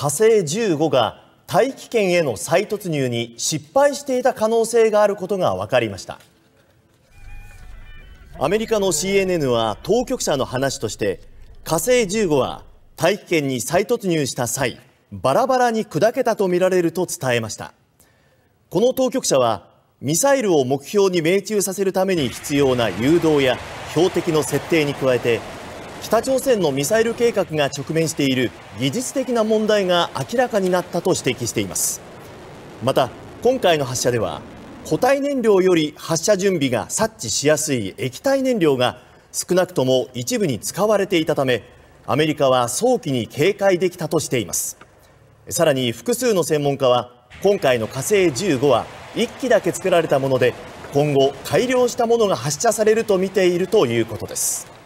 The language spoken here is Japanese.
火星15が大気圏への再突入に失敗していた可能性があることが分かりましたアメリカの CNN は当局者の話として火星15は大気圏に再突入した際バラバラに砕けたとみられると伝えましたこの当局者はミサイルを目標に命中させるために必要な誘導や標的の設定に加えて北朝鮮のミサイル計画が直面している技術的な問題が明らかになったと指摘していますまた今回の発射では固体燃料より発射準備が察知しやすい液体燃料が少なくとも一部に使われていたためアメリカは早期に警戒できたとしていますさらに複数の専門家は今回の火星15は1機だけ作られたもので今後改良したものが発射されると見ているということです